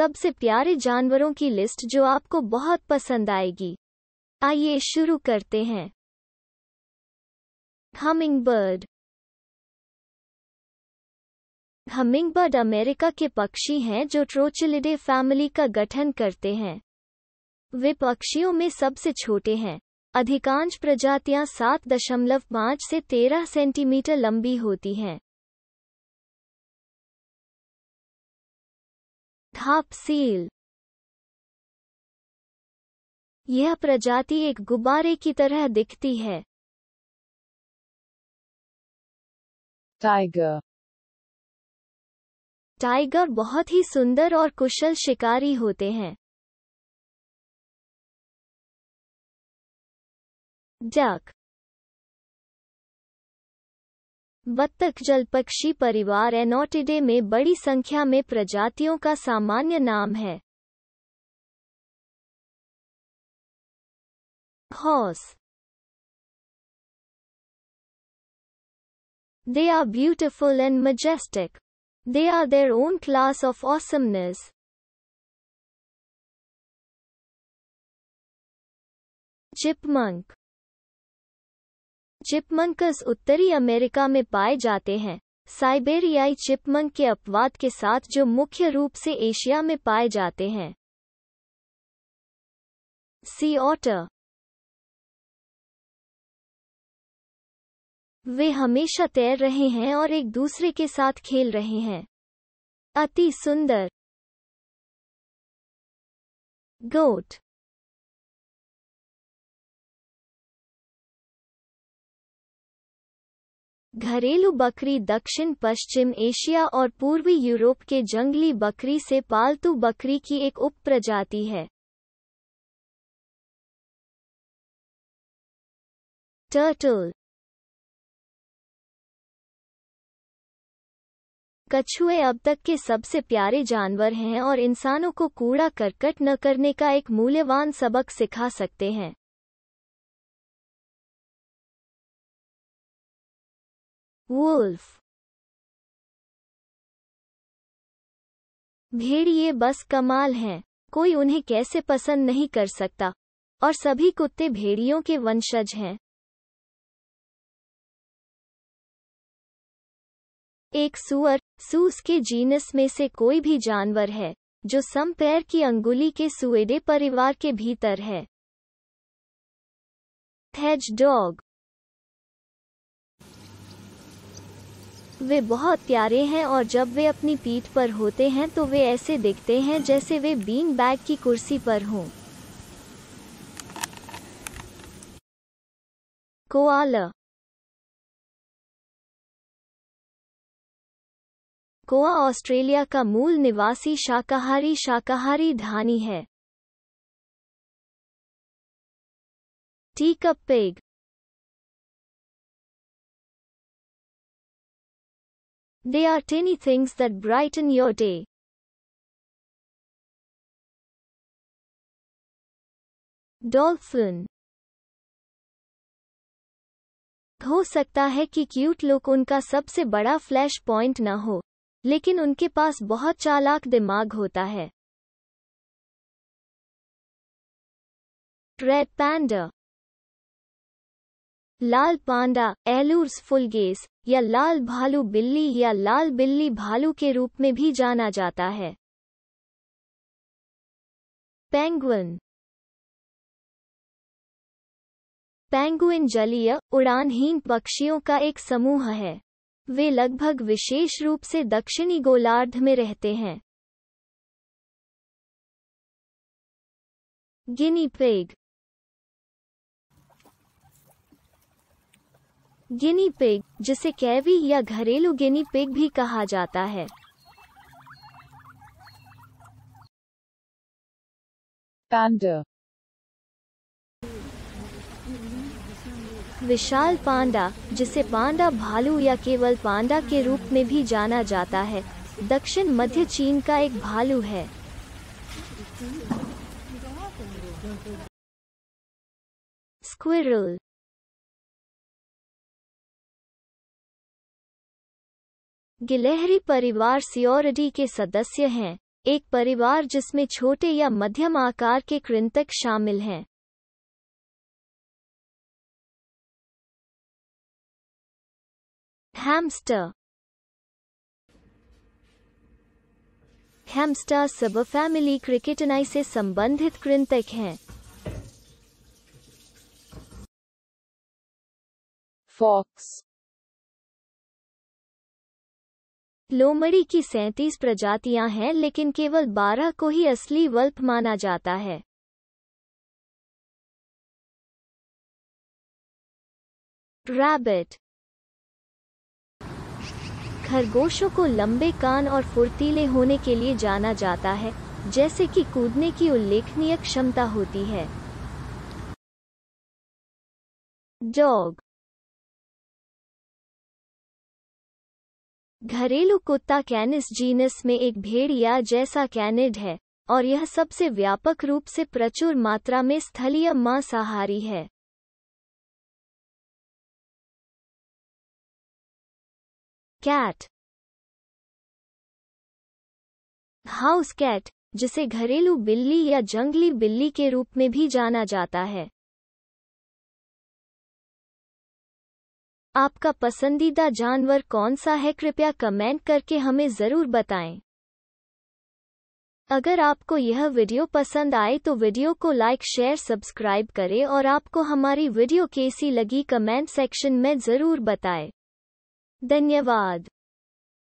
सबसे प्यारे जानवरों की लिस्ट जो आपको बहुत पसंद आएगी आइए शुरू करते हैं hummingbird hummingbird America के पक्षी हैं जो ट्रोचिलिडे फैमिली का गठन करते हैं वे पक्षियों में सबसे छोटे हैं अधिकांश प्रजातियां 7.5 से 13 सेंटीमीटर लंबी होती हैं थाप सील यह प्रजाति एक गुब्बारे की तरह दिखती है टाइगर टाइगर बहुत ही सुंदर और कुशल शिकारी होते हैं डक बत्तख जल पक्षी परिवार एनोटिडे में बड़ी संख्या में प्रजातियों का सामान्य नाम है horse they are beautiful and majestic they are their own class of awesomeness chipmunk chipmunks उत्तरी अमेरिका में पाए जाते हैं साइबेरियाई चिपमंक के अपवाद के साथ जो मुख्य रूप से एशिया में पाए जाते हैं सी ऑटर वे हमेशा तैर रहे हैं और एक दूसरे के साथ खेल रहे हैं अति सुंदर गोट घरेलू बकरी दक्षिण पश्चिम एशिया और पूर्वी यूरोप के जंगली बकरी से पालतू बकरी की एक उप प्रजाति है टर्टल कछुए अब तक के सबसे प्यारे जानवर हैं और इंसानों को कूड़ा करकट न करने का एक मूल्यवान सबक सिखा सकते हैं वुल्फ भेड़िए बस कमाल हैं कोई उन्हें कैसे पसंद नहीं कर सकता और सभी कुत्ते भेड़ियों के वंशज हैं एक सुअर सूस के जीनस में से कोई भी जानवर है जो सम पैर की अंगुली के सुएडे परिवार के भीतर है थैज डॉग वे बहुत प्यारे हैं और जब वे अपनी पीठ पर होते हैं तो वे ऐसे दिखते हैं जैसे वे बीन बैग की कुर्सी पर हों कोआला कोआ ऑस्ट्रेलिया का मूल निवासी शाकाहारी शाकाहारी धानी है teacup pig They are tiny things that brighten your day. Dolphin हो सकता है कि क्यूट लुक उनका सबसे बड़ा फ्लैश पॉइंट ना हो लेकिन उनके पास बहुत चालाक दिमाग होता है ट्रेड पैंडा लाल पांडा एलूर्स फुलगेस या लाल भालू बिल्ली या लाल बिल्ली भालू के रूप में भी जाना जाता है पेंगुइन पेंगुइन जलीय उड़ानहीन पक्षियों का एक समूह है वे लगभग विशेष रूप से दक्षिणी गोलार्ध में रहते हैं गिनी पेग गिनी पिग जिसे कैवी या घरेलू गिनी पिग भी कहा जाता है पांडा विशाल पांडा जिसे पांडा भालू या केवल पांडा के रूप में भी जाना जाता है दक्षिण मध्य चीन का एक भालू है स्क्विरल गिलहरी परिवार सियोरिडी के सदस्य हैं एक परिवार जिसमें छोटे या मध्यम आकार के कृंतक शामिल हैं hamster hamster subfamily Cricetinae से संबंधित कृंतक हैं फॉक्स लोमड़ी की सैंतीस प्रजातियां हैं लेकिन केवल बारह को ही असली वल्प माना जाता है रैबिट खरगोशों को लंबे कान और फुर्तीले होने के लिए जाना जाता है जैसे कि कूदने की उल्लेखनीय क्षमता होती है डॉग घरेलू कुत्ता कैनिस जीनस में एक भेड़िया जैसा कैनिड है और यह सबसे व्यापक रूप से प्रचुर मात्रा में स्थलीय मांसाहारी है कैट हाउस कैट जिसे घरेलू बिल्ली या जंगली बिल्ली के रूप में भी जाना जाता है आपका पसंदीदा जानवर कौन सा है कृपया कमेंट करके हमें ज़रूर बताएं अगर आपको यह वीडियो पसंद आए तो वीडियो को लाइक शेयर सब्सक्राइब करें और आपको हमारी वीडियो कैसी लगी कमेंट सेक्शन में ज़रूर बताएं धन्यवाद